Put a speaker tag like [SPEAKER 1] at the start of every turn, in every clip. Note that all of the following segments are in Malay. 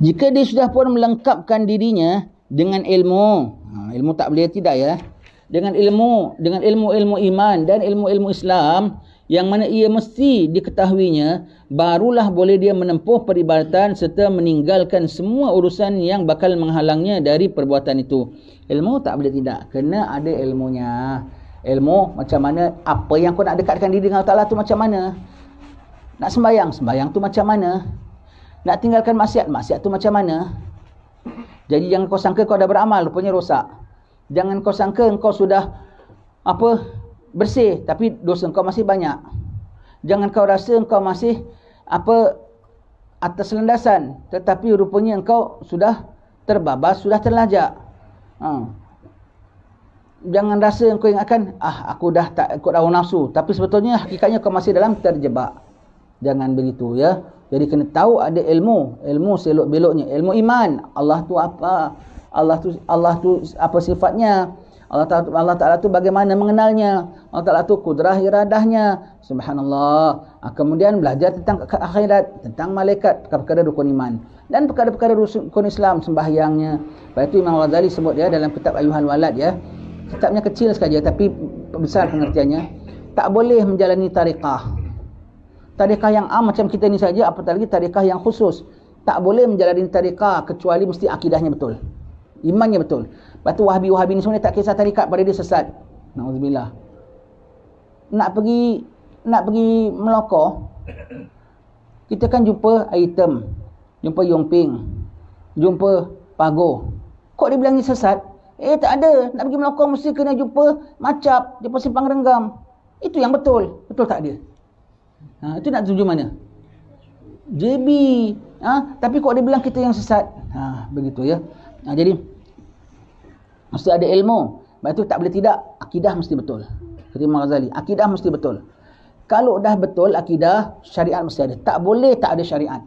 [SPEAKER 1] Jika dia sudah pun melengkapkan dirinya dengan ilmu. Ha, ilmu tak boleh tidak ya. Dengan ilmu. Dengan ilmu-ilmu iman dan ilmu-ilmu Islam. Yang mana ia mesti diketahuinya. Barulah boleh dia menempuh peribadatan serta meninggalkan semua urusan yang bakal menghalangnya dari perbuatan itu. Ilmu tak boleh tidak. Kena ada ilmunya. Ilmu macam mana. Apa yang kau nak dekatkan diri dengan Allah tu macam mana. Nak sembayang, sembayang tu macam mana. Nak tinggalkan maksiat, maksiat tu macam mana? Jadi jangan kau sangka kau dah beramal, rupanya rosak. Jangan kau sangka kau sudah apa bersih, tapi dosa kau masih banyak. Jangan kau rasa kau masih apa atas landasan, tetapi rupanya kau sudah terbabas, sudah terlajak. Hmm. Jangan rasa kau yang akan ah aku dah tak ikut rawa nafsu. Tapi sebetulnya hakikatnya kau masih dalam terjebak. Jangan begitu ya. Jadi kena tahu ada ilmu, ilmu selok-beloknya, ilmu iman. Allah tu apa? Allah tu Allah tu apa sifatnya? Allah Taala Allah Taala tu bagaimana mengenalnya? Allah Taala tu kudrah iradahnya. Subhanallah. Ah, kemudian belajar tentang akhirat, tentang malaikat, perkara-perkara rukun iman dan perkara-perkara rukun Islam sembahyangnya. Baik tu Imam Ghazali sebut dia dalam kitab Ayuhan Walad ya. Kitabnya kecil sekali tapi besar pengertiannya. Tak boleh menjalani tarekat tarikah yang am macam kita ni saja apatah lagi tarikah yang khusus tak boleh menjalani tarikah kecuali mesti akidahnya betul imannya betul lepas tu wahabi-wahabi ni sebenarnya tak kisah tarikat pada dia sesat na'udzubillah nak pergi nak pergi melokor kita kan jumpa item jumpa yongping jumpa pago kok dia bilang ni sesat eh tak ada nak pergi melokor mesti kena jumpa macap jumpa simpang renggam itu yang betul betul tak dia Ha, itu nak tuju mana? JB. Ha, tapi kok dia bilang kita yang sesat? Ha, begitu ya. Ha, jadi, mesti ada ilmu. Sebab itu tak boleh tidak. Akidah mesti betul. Terima Ghazali. Akidah mesti betul. Kalau dah betul akidah, syariat mesti ada. Tak boleh tak ada syariat.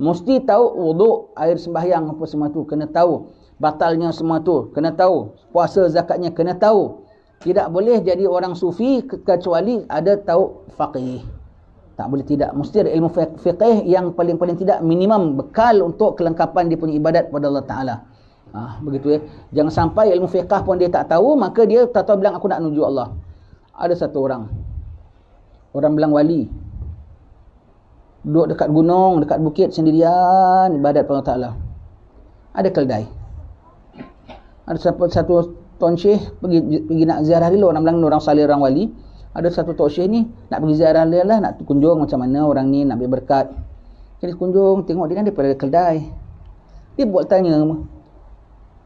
[SPEAKER 1] Mesti tahu uduk, air sembahyang apa semua tu. Kena tahu. Batalnya semua tu. Kena tahu. Puasa zakatnya kena tahu. Tidak boleh jadi orang sufi kecuali ada tahu faqih. Tak boleh tidak. Mesti ada ilmu fiqh yang paling-paling tidak minimum bekal untuk kelengkapan dia punya ibadat kepada Allah Ta'ala. Ha, begitu ya. Jangan sampai ilmu fiqh pun dia tak tahu, maka dia tak tahu bilang aku nak menuju Allah. Ada satu orang. Orang bilang wali. Duduk dekat gunung, dekat bukit sendirian ibadat kepada Allah Ta'ala. Ada keldai. Ada satu, satu tuan syih pergi, pergi nak ziarah dulu. Orang bilang orang salih, orang wali ada satu tok syekh ni nak pergi ziarah dia lah nak kunjung macam mana orang ni nak bagi berkat jadi kunjung tengok dia kan daripada keldai dia buat tanya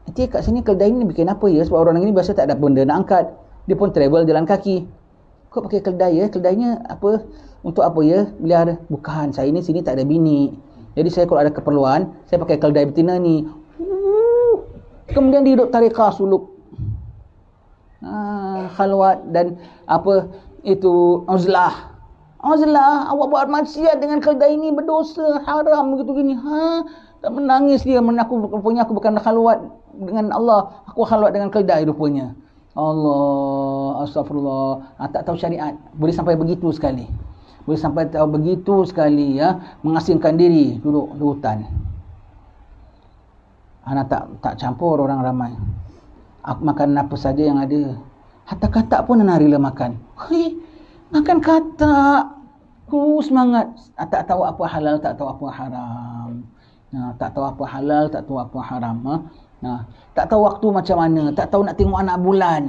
[SPEAKER 1] nanti kat sini kedai ni bikin apa ya sebab orang ni biasa tak ada benda nak angkat dia pun travel jalan kaki kau pakai kedai ya Kedainya apa untuk apa ya biar bukan saya ni sini tak ada bini jadi saya kalau ada keperluan saya pakai kedai betina ni kemudian dia duduk tarikah suluk uh, khalwat dan apa itu uzlah uzlah awak buat maksiat dengan keldai ini berdosa haram begitu gini ha tak menangis dia menaku punya aku bukan khalwat dengan Allah aku khalwat dengan itu rupanya Allah astagfirullah ha, ah, tak tahu syariat boleh sampai begitu sekali boleh sampai tahu begitu sekali ya mengasingkan diri duduk di hutan anak ah, tak tak campur orang ramai Aku makan apa saja yang ada. Hatta katak pun nak rela makan. Hei, makan katak. Ku semangat. Ah, tak tahu apa halal, tak tahu apa haram. Nah, tak tahu apa halal, tak tahu apa haram. Ha? Nah, tak tahu waktu macam mana. Tak tahu nak tengok anak bulan.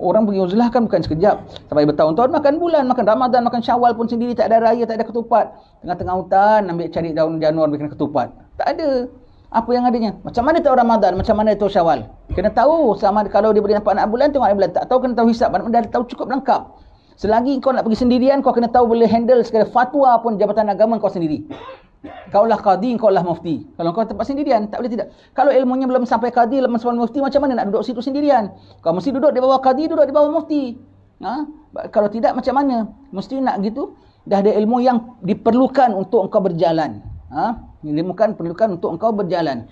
[SPEAKER 1] Orang pergi uzlah kan bukan sekejap. Sampai bertahun-tahun makan bulan, makan ramadan, makan syawal pun sendiri. Tak ada raya, tak ada ketupat. Tengah-tengah hutan, ambil cari daun januar, bikin ketupat. Tak ada apa yang adanya. Macam mana tahu Ramadan, macam mana tahu Syawal? Kena tahu sama kalau dia boleh nampak anak bulan tengok anak bulan tak tahu kena tahu hisab dan dah tahu cukup lengkap. Selagi kau nak pergi sendirian kau kena tahu boleh handle segala fatwa pun jabatan agama kau sendiri. Kau lah qadi, kau lah mufti. Kalau kau tempat sendirian tak boleh tidak. Kalau ilmunya belum sampai qadi, belum sampai mufti macam mana nak duduk situ sendirian? Kau mesti duduk di bawah qadi, duduk di bawah mufti. Ha? Kalau tidak macam mana? Mesti nak gitu dah ada ilmu yang diperlukan untuk kau berjalan. Ha? Ilmu kan perlukan untuk engkau berjalan.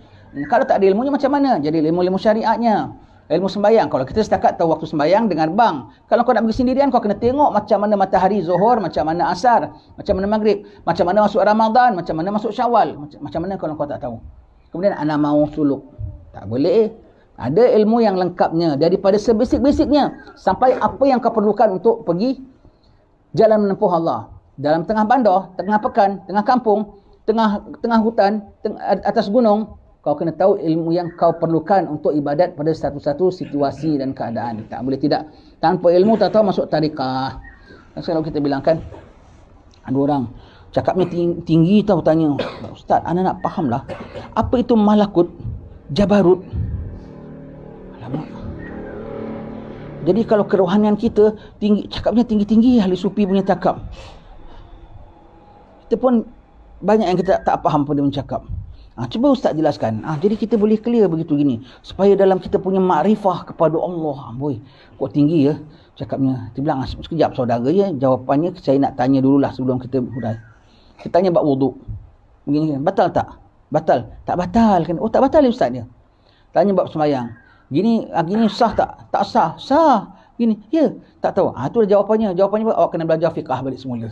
[SPEAKER 1] Kalau tak ada ilmunya macam mana? Jadi ilmu-ilmu syariatnya. Ilmu sembahyang. Kalau kita setakat tahu waktu sembahyang dengan bang. Kalau kau nak pergi sendirian, kau kena tengok macam mana matahari zuhur, macam mana asar, macam mana maghrib, macam mana masuk Ramadan, macam mana masuk syawal. Macam, macam mana kalau kau tak tahu. Kemudian, anak mau suluk. Tak boleh. Ada ilmu yang lengkapnya. Daripada sebisik-bisiknya. Sampai apa yang kau perlukan untuk pergi jalan menempuh Allah. Dalam tengah bandar, tengah pekan, tengah kampung, tengah tengah hutan, teng atas gunung, kau kena tahu ilmu yang kau perlukan untuk ibadat pada satu-satu situasi dan keadaan. Tak boleh tidak. Tanpa ilmu tak tahu masuk tarikah. Dan sekarang kita bilangkan ada orang cakapnya tinggi, tinggi tahu tanya, lah, "Ustaz, anda nak fahamlah. Apa itu malakut jabarut?" Alamak. Jadi kalau kerohanian kita tinggi cakapnya tinggi-tinggi ahli sufi punya cakap. Kita pun banyak yang kita tak, tak faham pun dia mencakap. Ha, cuba ustaz jelaskan. Ha, jadi kita boleh clear begitu gini. Supaya dalam kita punya makrifah kepada Allah. Ah, boy, kuat tinggi ya cakapnya. Dia bilang, sekejap saudara ya. Jawapannya saya nak tanya dululah sebelum kita hudai. Kita tanya buat wuduk. Begini, batal tak? Batal. Tak batal. Kan? Oh tak batal ya ustaz dia. Ya. Tanya buat semayang. Gini, ah, gini sah tak? Tak sah. Sah. Gini, ya. Tak tahu. Ha, itu jawapannya. Jawapannya awak kena belajar fiqah balik semula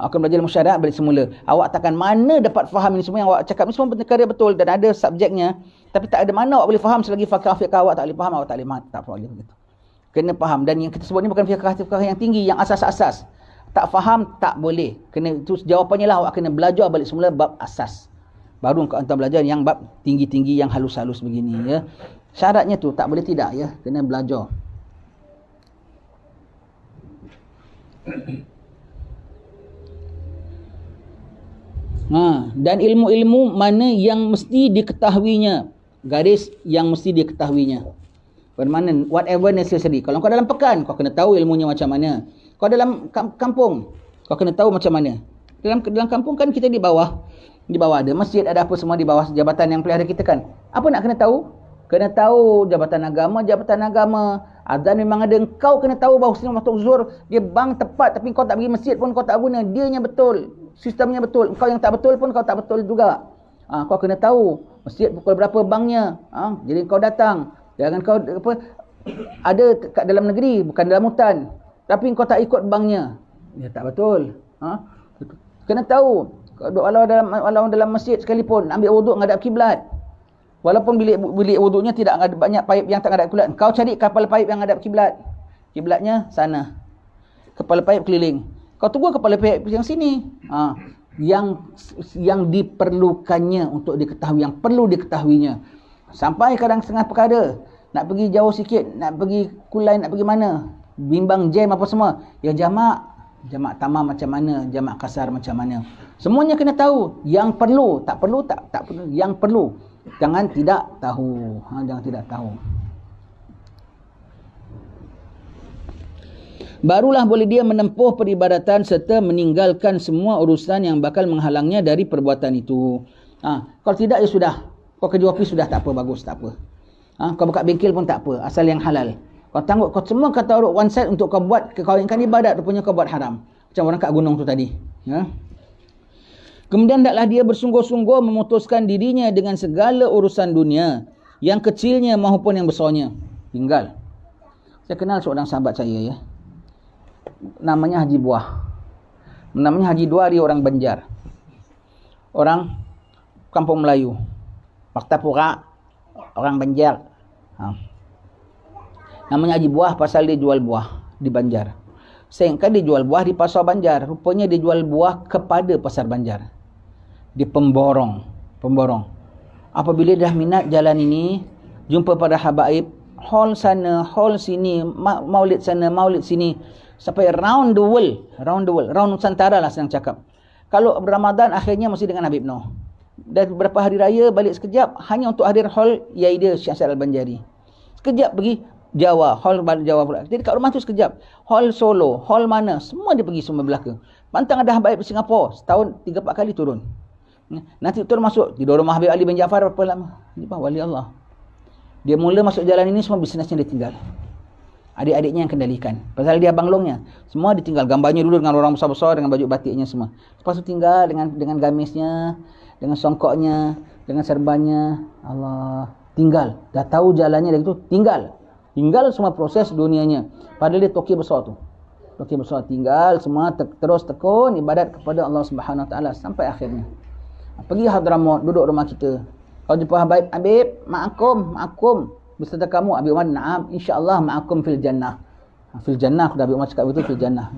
[SPEAKER 1] akan belajar ilmu syariat balik semula. Awak takkan mana dapat faham ini semua yang awak cakap ni semua perkara betul dan ada subjeknya. Tapi tak ada mana awak boleh faham selagi fakah fiqah awak tak boleh faham, awak tak boleh mat, tak boleh begitu. Kena faham dan yang kita sebut ni bukan fiqah fiqah yang tinggi, yang asas-asas. Tak faham tak boleh. Kena itu jawapannya lah awak kena belajar balik semula bab asas. Baru kau hantar belajar yang bab tinggi-tinggi yang halus-halus begini ya. Syaratnya tu tak boleh tidak ya, kena belajar. Ha, dan ilmu-ilmu mana yang mesti diketahuinya. Garis yang mesti diketahuinya. Bermana whatever necessary. Kalau kau dalam pekan, kau kena tahu ilmunya macam mana. Kau dalam kampung, kau kena tahu macam mana. Dalam dalam kampung kan kita di bawah. Di bawah ada masjid, ada apa semua di bawah jabatan yang pelihara kita kan. Apa nak kena tahu? Kena tahu jabatan agama, jabatan agama. Azan memang ada. Kau kena tahu bahawa Sinan Matuk Zul, dia bang tepat tapi kau tak pergi masjid pun kau tak guna. Dia yang betul sistemnya betul. Kau yang tak betul pun kau tak betul juga. Ha, kau kena tahu masjid pukul berapa bangnya. Ha, ah, jadi kau datang. Jangan kau apa ada kat dalam negeri bukan dalam hutan. Tapi kau tak ikut bangnya. Ya tak betul. Ha? Kena tahu walau dalam walau dalam masjid sekalipun ambil wuduk menghadap kiblat. Walaupun bilik bilik wuduknya tidak ada banyak paip yang tak ada kiblat. Kau cari kapal paip yang menghadap kiblat. Kiblatnya sana. Kepala paip keliling. Kau tunggu kepala pihak yang sini. Ha. Yang yang diperlukannya untuk diketahui. Yang perlu diketahuinya. Sampai kadang setengah perkara. Nak pergi jauh sikit. Nak pergi kulai. Nak pergi mana. Bimbang jam apa semua. yang jamak. Jamak tamah macam mana. Jamak kasar macam mana. Semuanya kena tahu. Yang perlu. Tak perlu. Tak tak perlu. Yang perlu. Jangan tidak tahu. Ha, jangan tidak tahu. barulah boleh dia menempuh peribadatan serta meninggalkan semua urusan yang bakal menghalangnya dari perbuatan itu. Ah, ha, kalau tidak ya sudah. Kau kerja api sudah tak apa, bagus tak apa. Ah, ha, kau buka bengkel pun tak apa, asal yang halal. Kau tanggung kau semua kata urut one side untuk kau buat kekawinkan ibadat rupanya kau buat haram. Macam orang kat gunung tu tadi. Ya. Kemudian taklah dia bersungguh-sungguh memutuskan dirinya dengan segala urusan dunia yang kecilnya maupun yang besarnya. Tinggal. Saya kenal seorang sahabat saya ya namanya Haji Buah. Namanya Haji Duari orang Banjar. Orang Kampung Melayu. Waktu Pura orang Banjar. Ha. Namanya Haji Buah pasal dia jual buah di Banjar. Sehingga kan dia jual buah di Pasar Banjar. Rupanya dia jual buah kepada Pasar Banjar. Di pemborong. Pemborong. Apabila dah minat jalan ini, jumpa pada Habaib, hall sana, hall sini, maulid sana, maulid sini sampai round the world round the world round nusantara lah senang cakap kalau Ramadan akhirnya mesti dengan Habib Noh dan beberapa hari raya balik sekejap hanya untuk hadir hall Yaida Syah Al-Banjari sekejap pergi Jawa hall balik Jawa pula jadi kat rumah tu sekejap hall Solo hall mana semua dia pergi semua belakang. pantang ada Habib Singapura setahun tiga empat kali turun nanti turun masuk di rumah Habib Ali bin Jafar berapa lama ni wali Allah dia mula masuk jalan ini semua bisnesnya dia tinggal adik-adiknya yang kendalikan. Pasal dia abang longnya. Semua ditinggal gambarnya dulu dengan orang besar-besar dengan baju batiknya semua. Lepas tu tinggal dengan dengan gamisnya, dengan songkoknya, dengan serbannya. Allah tinggal. Dah tahu jalannya dari itu tinggal. Tinggal semua proses dunianya. Padahal dia toki besar tu. Toki besar tinggal semua te terus tekun ibadat kepada Allah Subhanahu Wa Taala sampai akhirnya. Pergi Hadramaut duduk rumah kita. Kau jumpa Habib, Habib, makum, makum beserta kamu Abi Umar na'am insyaallah ma'akum fil jannah ha, fil jannah aku dah Abi Umar cakap begitu fil jannah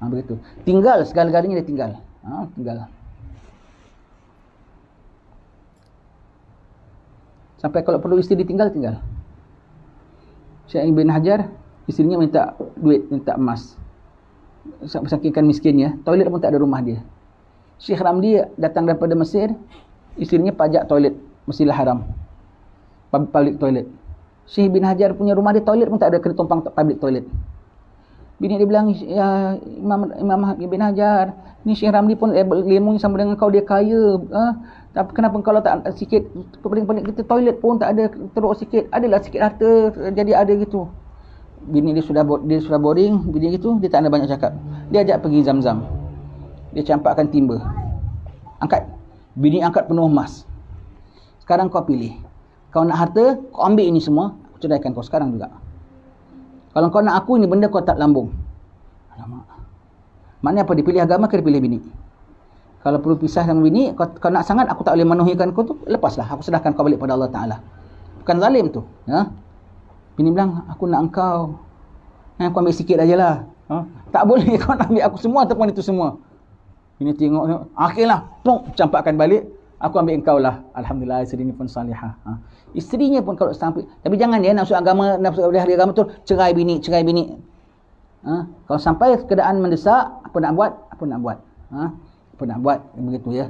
[SPEAKER 1] ha, begitu tinggal segala-galanya dia tinggal ha, tinggal sampai kalau perlu isteri ditinggal tinggal Syekh Ibn Hajar isterinya minta duit minta emas sakingkan miskinnya toilet pun tak ada rumah dia Syekh Ramli datang daripada Mesir isterinya pajak toilet Mesir Haram public toilet Si bin Hajar punya rumah dia toilet pun tak ada kena tumpang public toilet. Bini dia bilang ya Imam Imam bin Hajar, ni Syekh Ramli pun lemong sama dengan kau dia kaya. Eh? Tapi kenapa kalau tak sikit paling-paling kita toilet pun tak ada teruk sikit. Adalah sikit harta jadi ada gitu. Bini dia sudah dia sudah boring, bini gitu dia tak ada banyak cakap. Dia ajak pergi zam-zam. Dia campakkan timba. Angkat. Bini angkat penuh emas. Sekarang kau pilih. Kau nak harta, kau ambil ini semua, aku ceraikan kau sekarang juga. Kalau kau nak aku, ini benda kau tak lambung. Alamak. Maknanya apa? Dipilih agama ke dipilih bini? Kalau perlu pisah dengan bini, kau, kau nak sangat, aku tak boleh menuhikan kau tu, lepaslah. Aku sedahkan kau balik pada Allah Ta'ala. Bukan zalim tu. Ya? Bini bilang, aku nak engkau. Eh, aku ambil sikit sajalah. Ha? Tak boleh kau nak ambil aku semua ataupun itu semua. Ini tengok, akhirlah, pung, campakkan balik aku ambil engkau lah. Alhamdulillah isteri ni pun salihah. Ha. Isterinya pun kalau sampai tapi jangan ya nafsu agama nafsu oleh agama tu cerai bini, cerai bini. Ha. kalau sampai keadaan mendesak, apa nak buat? Apa nak buat? Ha. Apa nak buat begitu ya.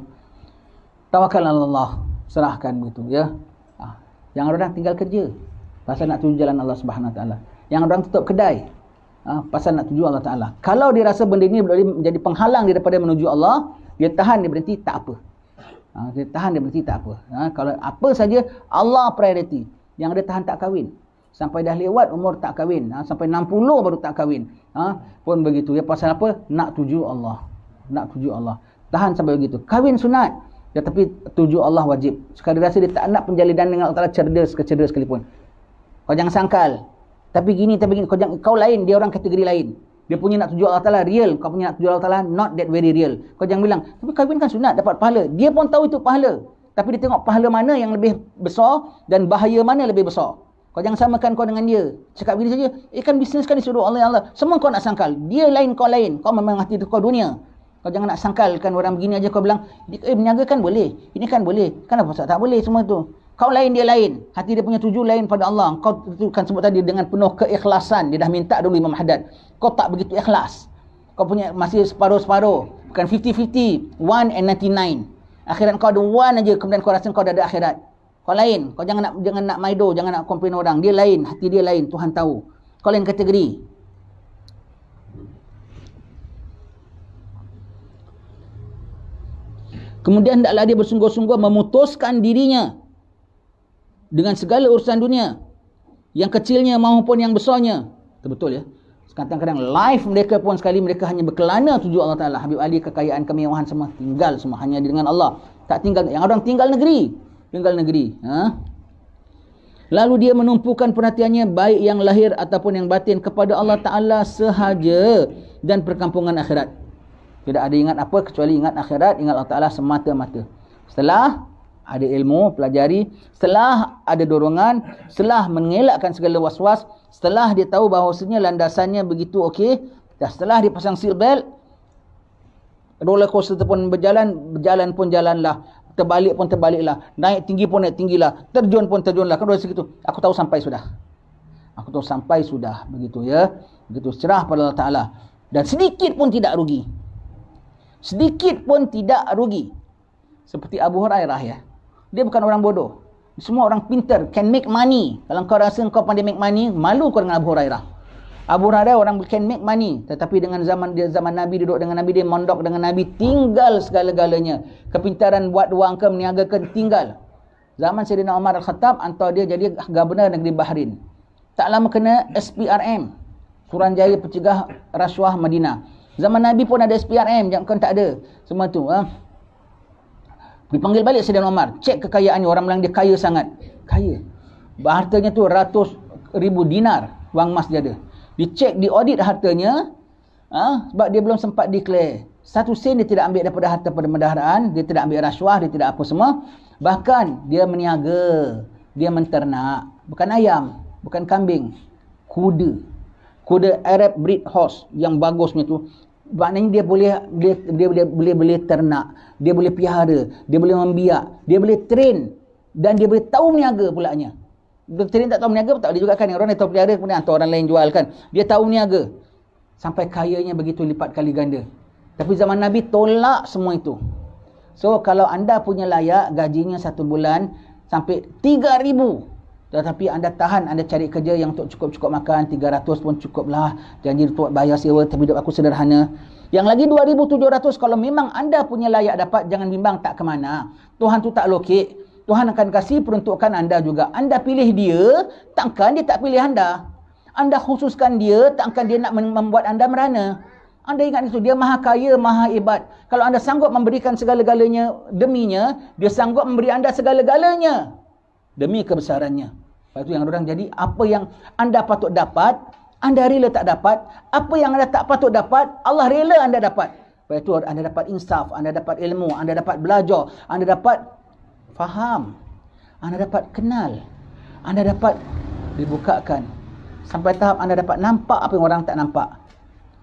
[SPEAKER 1] Tawakkal Allah, serahkan begitu ya. Ha. Yang orang tinggal kerja. Pasal nak tuju jalan Allah Subhanahu Wa taala. Yang orang tutup kedai. Ha. pasal nak tuju Allah taala. Kalau dia rasa benda ni boleh menjadi penghalang daripada menuju Allah, dia tahan, dia berhenti, tak apa. Ha, dia tahan dia berarti tak apa. Ha, kalau apa saja Allah priority. Yang dia tahan tak kahwin. Sampai dah lewat umur tak kahwin. Ha, sampai 60 baru tak kahwin. Ha, pun begitu. Ya pasal apa? Nak tuju Allah. Nak tuju Allah. Tahan sampai begitu. Kahwin sunat. Ya tapi tuju Allah wajib. Sekadar rasa dia tak nak penjalinan dengan Allah cerdas ke cerdas sekalipun. Kau jangan sangkal. Tapi gini, tapi gini. Kau, jangan, kau lain. Dia orang kategori lain. Dia punya nak tuju Allah Ta'ala real. Kau punya nak tuju Allah Ta'ala not that very real. Kau jangan bilang, tapi kahwin kan sunat dapat pahala. Dia pun tahu itu pahala. Tapi dia tengok pahala mana yang lebih besar dan bahaya mana lebih besar. Kau jangan samakan kau dengan dia. Cakap begini saja, eh kan bisnes kan disuruh Allah ya Allah. Semua kau nak sangkal. Dia lain kau lain. Kau memang hati tu kau dunia. Kau jangan nak sangkal. sangkalkan orang begini aja kau bilang, eh berniaga kan boleh. Ini kan boleh. Kan apa tak boleh semua tu. Kau lain dia lain. Hati dia punya tuju lain pada Allah. Kau tu kan sebut tadi dengan penuh keikhlasan. Dia dah minta dulu Imam Haddad kau tak begitu ikhlas. Kau punya masih separuh-separuh. Bukan 50-50. One and 99. Akhirat kau ada one aja. Kemudian kau rasa kau dah ada akhirat. Kau lain. Kau jangan nak jangan nak maido. Jangan nak komplain orang. Dia lain. Hati dia lain. Tuhan tahu. Kau lain kategori. Kemudian taklah dia bersungguh-sungguh memutuskan dirinya dengan segala urusan dunia yang kecilnya maupun yang besarnya. Betul ya. Kadang-kadang life mereka pun sekali mereka hanya berkelana tuju Allah Ta'ala. Habib Ali kekayaan kemewahan semua tinggal semua. Hanya dengan Allah. Tak tinggal. Yang orang tinggal negeri. Tinggal negeri. Ha? Lalu dia menumpukan perhatiannya baik yang lahir ataupun yang batin kepada Allah Ta'ala sahaja dan perkampungan akhirat. Tidak ada ingat apa kecuali ingat akhirat, ingat Allah Ta'ala semata-mata. Setelah ada ilmu, pelajari. Setelah ada dorongan, setelah mengelakkan segala was-was, setelah dia tahu bahawasanya landasannya begitu okey, dan setelah dia pasang seal belt, roller coaster pun berjalan, berjalan pun jalanlah. Terbalik pun terbaliklah. Naik tinggi pun naik tinggilah. Terjun pun terjunlah. Kan dari segitu. Aku tahu sampai sudah. Aku tahu sampai sudah. Begitu ya. Begitu cerah pada Allah Ta'ala. Dan sedikit pun tidak rugi. Sedikit pun tidak rugi. Seperti Abu Hurairah ya. Dia bukan orang bodoh. Semua orang pintar. Can make money. Kalau kau rasa kau pandai make money, malu kau dengan Abu Hurairah. Abu Hurairah orang can make money. Tetapi dengan zaman dia zaman Nabi, duduk dengan Nabi, dia mondok dengan Nabi, tinggal segala-galanya. Kepintaran buat wang ke, meniaga ke, tinggal. Zaman Sayyidina Umar Al-Khattab, antar dia jadi governor negeri Bahrain. Tak lama kena SPRM. Jaya Pencegah Rasuah Madinah. Zaman Nabi pun ada SPRM. Jangan kau tak ada. Semua tu. Ha? dipanggil balik Saidina Umar cek kekayaannya orang bilang dia kaya sangat kaya hartanya tu ratus ribu dinar wang emas dia ada dicek diaudit hartanya ha? sebab dia belum sempat declare satu sen dia tidak ambil daripada harta pemerintahan dia tidak ambil rasuah dia tidak apa semua bahkan dia meniaga dia menternak bukan ayam bukan kambing kuda kuda Arab breed horse yang bagusnya tu maknanya dia boleh dia dia boleh boleh, boleh ternak, dia boleh pihara, dia boleh membiak, dia boleh train dan dia boleh tahu meniaga pulaknya. Dia train tak tahu niaga, tak boleh juga kan orang dia tahu pelihara kemudian hantar ah, orang lain jual kan. Dia tahu niaga sampai kayanya begitu lipat kali ganda. Tapi zaman Nabi tolak semua itu. So kalau anda punya layak gajinya satu bulan sampai 3000 tetapi anda tahan, anda cari kerja yang untuk cukup-cukup makan, 300 pun cukuplah. Janji untuk bayar sewa, tapi hidup aku sederhana. Yang lagi 2,700, kalau memang anda punya layak dapat, jangan bimbang tak ke mana. Tuhan tu tak lokek. Tuhan akan kasih peruntukan anda juga. Anda pilih dia, takkan dia tak pilih anda. Anda khususkan dia, takkan dia nak membuat anda merana. Anda ingat itu, dia maha kaya, maha hebat. Kalau anda sanggup memberikan segala-galanya deminya, dia sanggup memberi anda segala-galanya demi kebesarannya. Lepas tu yang orang jadi, apa yang anda patut dapat, anda rela tak dapat. Apa yang anda tak patut dapat, Allah rela anda dapat. Lepas tu anda dapat insaf, anda dapat ilmu, anda dapat belajar, anda dapat faham. Anda dapat kenal. Anda dapat dibukakan. Sampai tahap anda dapat nampak apa yang orang tak nampak.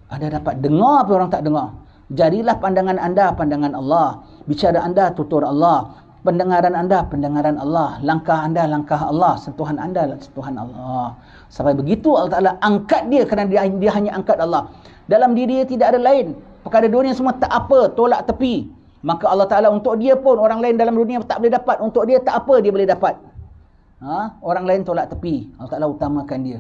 [SPEAKER 1] Anda dapat dengar apa yang orang tak dengar. Jadilah pandangan anda, pandangan Allah. Bicara anda, tutur Allah pendengaran anda pendengaran Allah langkah anda langkah Allah sentuhan anda sentuhan Allah sampai begitu Allah Taala angkat dia kerana dia, dia hanya angkat Allah dalam diri dia tidak ada lain perkara dunia semua tak apa tolak tepi maka Allah Taala untuk dia pun orang lain dalam dunia tak boleh dapat untuk dia tak apa dia boleh dapat ha? orang lain tolak tepi Allah Taala utamakan dia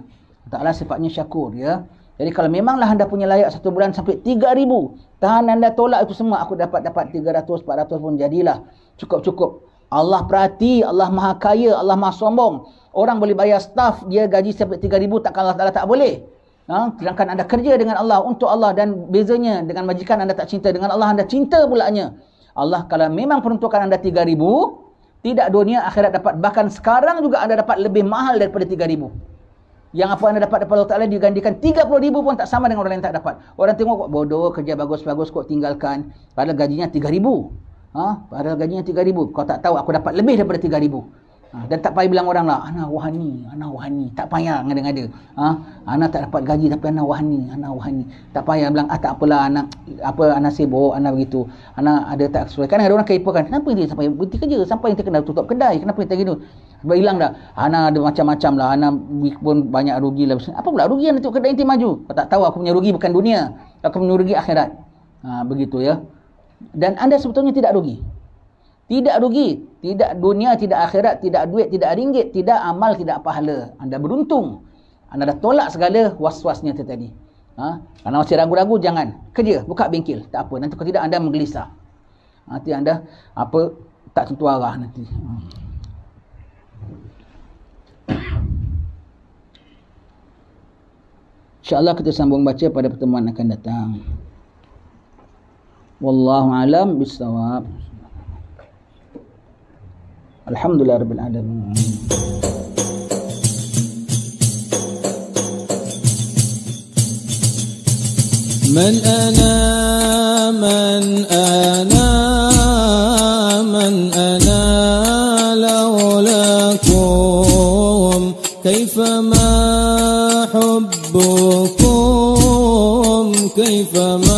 [SPEAKER 1] Allah Taala sifatnya syakur ya jadi kalau memanglah anda punya layak satu bulan sampai tiga ribu, Tahan anda tolak itu semua. Aku dapat dapat tiga ratus empat ratus pun jadilah. Cukup-cukup. Allah perhati. Allah maha kaya. Allah maha sombong. Orang boleh bayar staff. Dia gaji sampai tiga ribu Takkan Allah Ta'ala tak boleh. Ha? Sedangkan anda kerja dengan Allah. Untuk Allah. Dan bezanya dengan majikan anda tak cinta. Dengan Allah anda cinta pulaknya. Allah kalau memang peruntukan anda tiga ribu Tidak dunia akhirat dapat. Bahkan sekarang juga anda dapat lebih mahal daripada tiga ribu. Yang apa anda dapat daripada Allah Ta'ala digandikan 30 ribu pun tak sama dengan orang lain tak dapat. Orang tengok kok bodoh, kerja bagus-bagus kok tinggalkan. Padahal gajinya 3 ribu. Ha? Padahal gajinya 3 ribu. Kau tak tahu aku dapat lebih daripada 3 ribu. Ha, dan tak payah bilang orang lah, Ana rohani, Ana rohani. Tak payah ngada-ngada. Ha? Ana tak dapat gaji tapi Ana rohani, Ana rohani. Tak payah bilang, ah tak apalah, Ana, apa, Ana sibuk, Ana begitu. Ana ada tak sesuai. Kan ada orang kaipakan, kenapa dia sampai berhenti kerja? Sampai yang kena tutup kedai, kenapa yang terkenal? Sebab hilang dah. Ana ada macam-macam lah. Ana pun banyak rugi lah. Apa pula rugi yang tutup kedai nanti maju? Kau tak tahu aku punya rugi bukan dunia. Aku punya rugi akhirat. Ha, begitu ya. Dan anda sebetulnya tidak rugi. Tidak rugi. Tidak dunia, tidak akhirat, tidak duit, tidak ringgit, tidak amal, tidak pahala. Anda beruntung. Anda dah tolak segala was-wasnya tadi. Ha? Kalau masih ragu-ragu, jangan. Kerja, buka bengkel. Tak apa. Nanti kalau tidak, anda menggelisah. Nanti anda apa tak tentu arah nanti. Hmm. InsyaAllah kita sambung baca pada pertemuan akan datang. Wallahu'alam bisawab. الحمد لله رب العالمين من أنا من أنا من أنا لولاكم كيفما حبكم كيفما